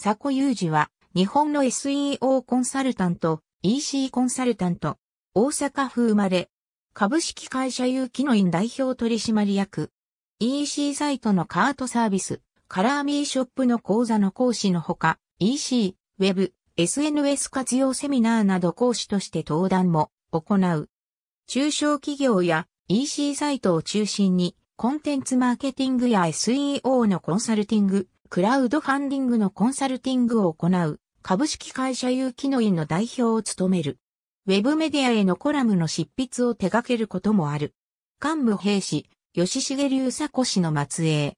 佐古雄二は、日本の SEO コンサルタント、EC コンサルタント、大阪府生まれ、株式会社有機の院代表取締役、EC サイトのカートサービス、カラーミーショップの講座の講師のほか、EC、Web、SNS 活用セミナーなど講師として登壇も行う。中小企業や EC サイトを中心に、コンテンツマーケティングや SEO のコンサルティング、クラウドファンディングのコンサルティングを行う株式会社有機の院の代表を務める。ウェブメディアへのコラムの執筆を手掛けることもある。幹部兵士、吉重流佐子氏の末裔。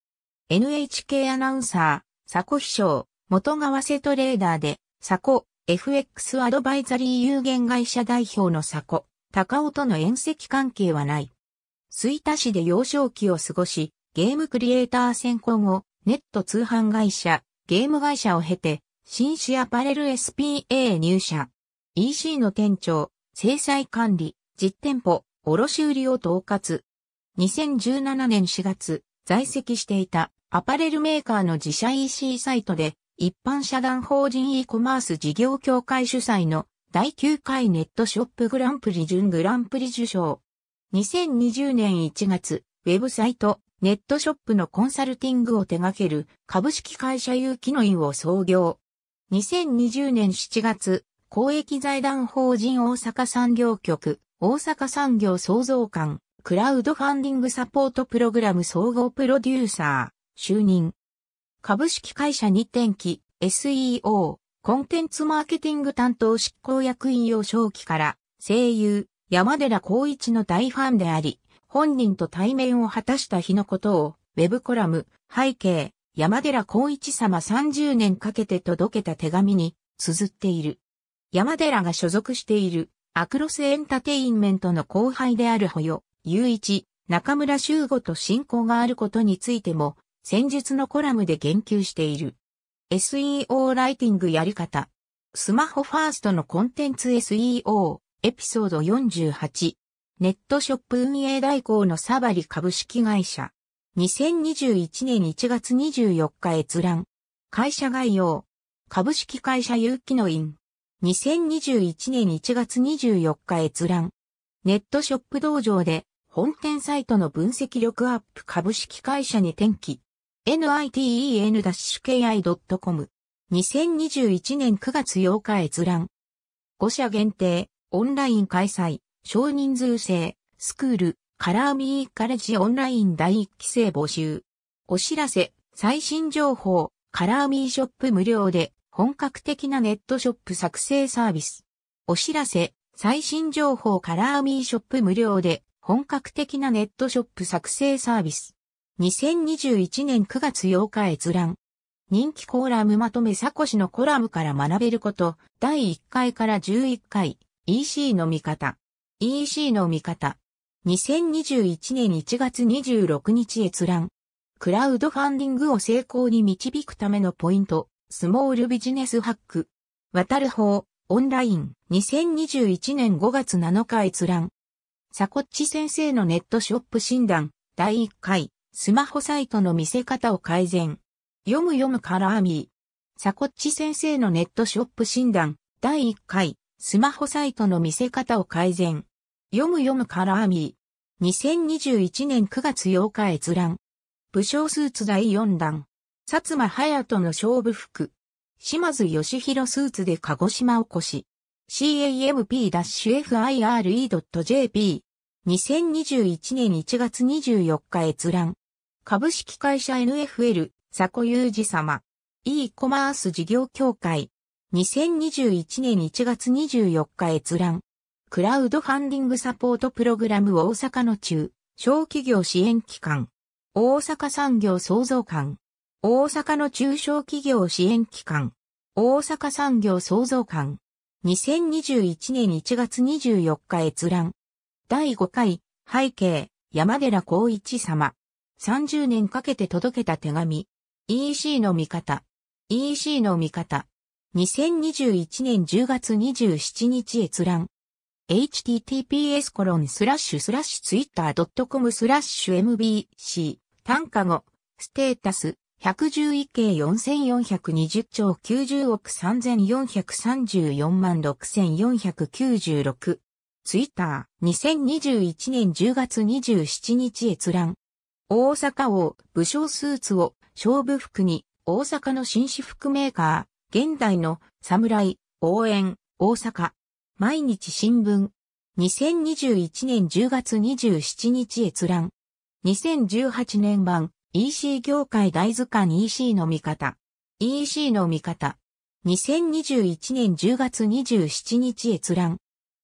NHK アナウンサー、佐古秘書、元川瀬トレーダーで、佐古、FX アドバイザリー有限会社代表の佐古、高尾との縁石関係はない。吹田市で幼少期を過ごし、ゲームクリエイター専攻後、ネット通販会社、ゲーム会社を経て、新種アパレル SPA 入社。EC の店長、制裁管理、実店舗、卸売を統括。2017年4月、在籍していたアパレルメーカーの自社 EC サイトで、一般社団法人 e コマース事業協会主催の第9回ネットショップグランプリ準グランプリ受賞。2020年1月、ウェブサイトネットショップのコンサルティングを手掛ける株式会社有機の院を創業。2020年7月、公益財団法人大阪産業局、大阪産業創造館、クラウドファンディングサポートプログラム総合プロデューサー、就任。株式会社に転機、SEO、コンテンツマーケティング担当執行役員を正期から、声優、山寺孝一の大ファンであり、本人と対面を果たした日のことを、ウェブコラム、背景、山寺孝一様30年かけて届けた手紙に、綴っている。山寺が所属している、アクロスエンタテインメントの後輩である保よ、雄一、中村修吾と親交があることについても、先日のコラムで言及している。SEO ライティングやり方。スマホファーストのコンテンツ SEO エピソード48。ネットショップ運営代行のサバリ株式会社。2021年1月24日閲覧。会社概要。株式会社有機の院。2021年1月24日閲覧。ネットショップ道場で本店サイトの分析力アップ株式会社に転機。niten-ki.com。2021年9月8日閲覧。5社限定、オンライン開催。少人数制、スクール、カラーミーカレッジオンライン第1期生募集。お知らせ、最新情報、カラーミーショップ無料で、本格的なネットショップ作成サービス。お知らせ、最新情報カラーミーショップ無料で、本格的なネットショップ作成サービス。2021年9月8日閲覧。人気コーラムまとめサコシのコラムから学べること、第1回から11回、EC の見方。EC の見方。2021年1月26日閲覧。クラウドファンディングを成功に導くためのポイント。スモールビジネスハック。渡る方、オンライン。2021年5月7日閲覧。サコッチ先生のネットショップ診断。第1回。スマホサイトの見せ方を改善。読む読むカラーミー。サコッチ先生のネットショップ診断。第1回。スマホサイトの見せ方を改善。読む読むカラーミー。2021年9月8日閲覧。武将スーツ第4弾。薩摩隼人の勝負服。島津義弘スーツで鹿児島おこし。camp-fire.jp。2021年1月24日閲覧。株式会社 NFL、佐古祐二様。e コマース事業協会。2021年1月24日閲覧。クラウドファンディングサポートプログラム大阪の中、小企業支援機関、大阪産業創造館、大阪の中小企業支援機関、大阪産業創造館、2021年1月24日閲覧、第5回、背景、山寺光一様、30年かけて届けた手紙、EC の見方、EC の見方、2021年10月27日閲覧。https コロンスラッシュスラッシュツイッター .com スラッシュ mbc 単価後ステータス111系4420兆90億3434万6496ツイッター2021年10月27日閲覧大阪王武将スーツを勝負服に大阪の紳士服メーカー現代の侍応援大阪毎日新聞。2021年10月27日閲覧。2018年版 EC 業界大図鑑 EC の見方。EC の見方。2021年10月27日閲覧。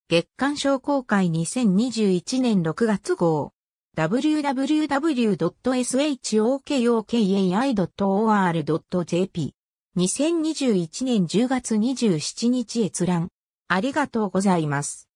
月刊商工会2021年6月号。www.shokokai.or.jp。2021年10月27日閲覧。ありがとうございます。